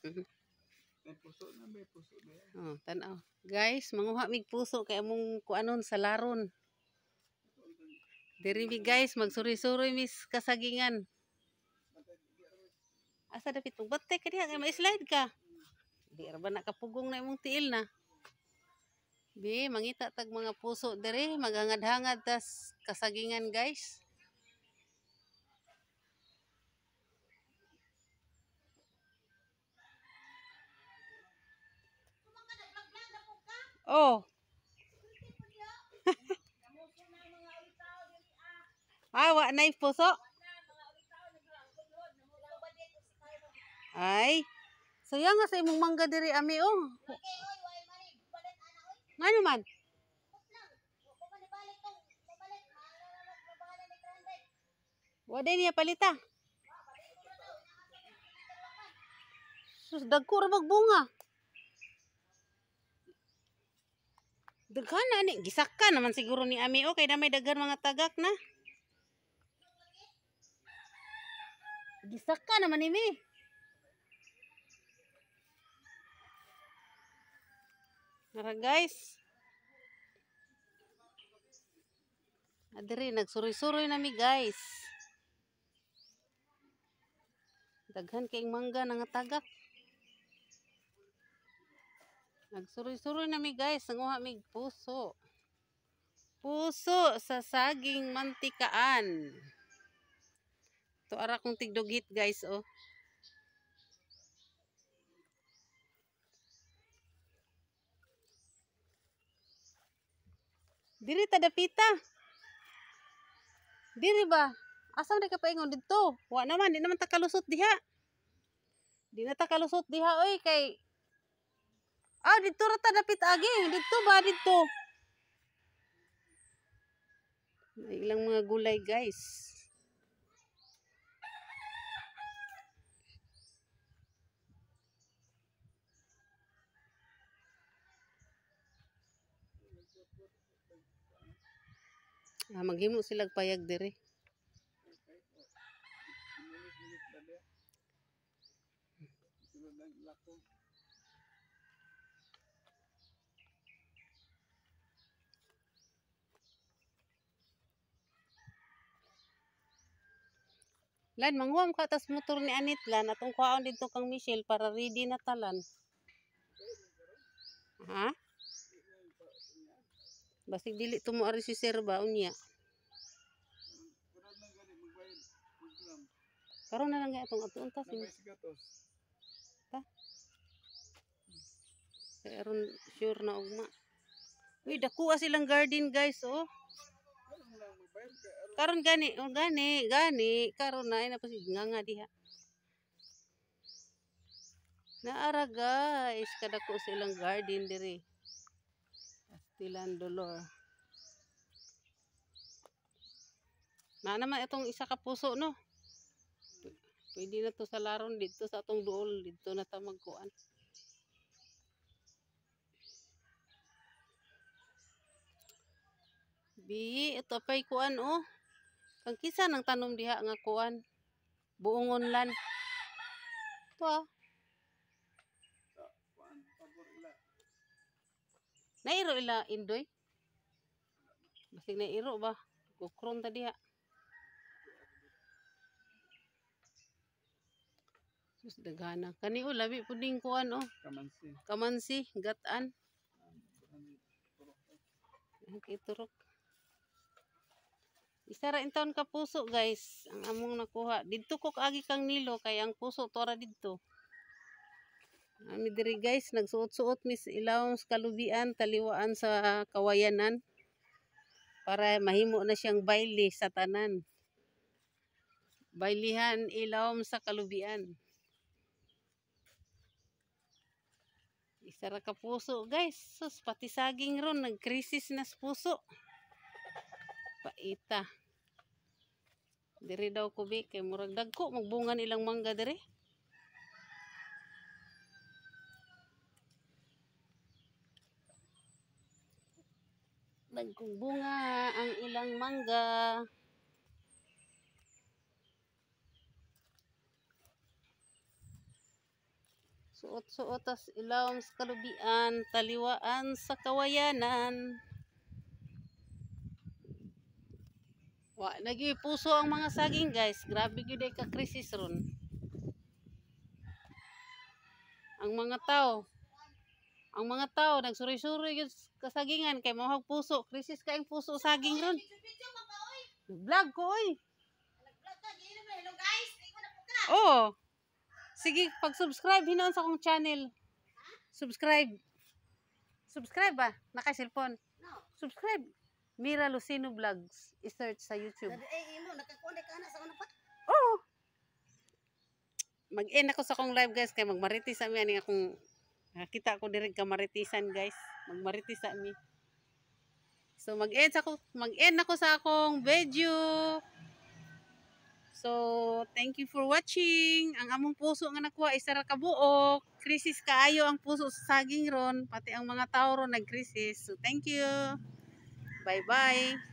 Mm-hmm. May puso na, may puso na yan. Oh, tanaw. Guys, manguha mig puso kay among kuanon sa laron. Diri mi guys, magsuri-suri mis kasagingan. Asa dapit pug bate ka diha kay slide ka. Di ba na kapugong na imong tiil na. Bi, mangita tag mga puso diri, maghangad-hangad tas kasagingan guys. Oh. ah, wa na puso. Ay. Sayang nga sa imong mangga diri ami oh. Nga ano naman. Waday niya palita. Sus, dagko ra magbunga. Daghan na ni, gisaka naman siguro ni Ami. Okay, na may daghan mga tagak na. Gisaka naman ni Mi. Mara guys. Adiri, nagsuri-suri na mi guys. Daghan kay mangga nang tagak. Nagsuroy-suroy na mi guys. Nanguha mi puso. Puso sa saging mantikaan. Ito ara kong tigdugit guys oh. Diri ta pita. Diri ba? Asam di ka paingon dito? Wa naman, di naman takalusot diha. Di na takalusot diha oy kay Ah, dito ra ta dapit aging. Dito ba dito? May ilang mga gulay, guys. Ah, maghimo sila payag dire. Thank you. Lan, manguam ka atas motor ni Anit lan. Atong kuhaon dito kang Michelle para ready na talan. Ha? Basig dili tumuari si Serba unya. Karon na lang kaya itong atong tas. Ta? Karon sure na ugma. Uy, dakuha silang garden guys, oh. Karon gani, oh, gani, gani, karon na ina pasig nga nga diha. Naara guys, kadako silang garden diri. Astilan dolor. Na naman itong isa ka puso no. Pwede na to sa laron dito sa atong duol dito na ta magkuan. Bi, ito pa'y kuan oh. Kang kisa ng tanom diha nga kuan. Buong lan. Ito ah. Nairo ila indoy. Basig na ba? Kukrom ta diha. Sus dagana. Kani o oh, labi puding kuan oh. Kamansi. Kamansi gatan. Okay, Isara ra ka puso guys, ang among nakuha. Didto ko kaagi kang nilo kay ang puso tora dito. Ami diri guys, nagsuot-suot mis ilawong kalubian taliwaan sa kawayanan para mahimo na siyang baile sa tanan. Bailihan ilawom sa kalubian. Isara ka puso guys. Sus, pati saging ron nagkrisis na sa puso paita diri daw kubi kay murag dagko magbungan ilang mangga diri dagkong bunga ang ilang mangga suot-suotas ilawom sa kalubian taliwaan sa kawayanan Wa, nagi puso ang mga saging guys. Grabe gyud ay ka-crisis ron. Ang mga tao, ang mga tao nagsuri-suri gyud kasagingan kay mohog puso, crisis kay ang puso saging ron. Vlog ko oy. Oh. Sige, pag-subscribe hinoon sa akong channel. Subscribe. Subscribe ba? Naka-cellphone. No. Subscribe. Mira Lucino Vlogs. I-search sa YouTube. Eh, imo, nakakunik ka na sa ano pa? Oo. Mag-end ako sa kong live guys. Kaya magmaritis sa amin. akong Nakita ko direk ka guys. Magmaritis sa mi. So mag-end ako, mag-end ako sa akong video. So thank you for watching. Ang among puso nga nakuha ay ra ka buok. Krisis kaayo ang puso sa saging ron, pati ang mga tao ron nagkrisis. So thank you. Bye-bye.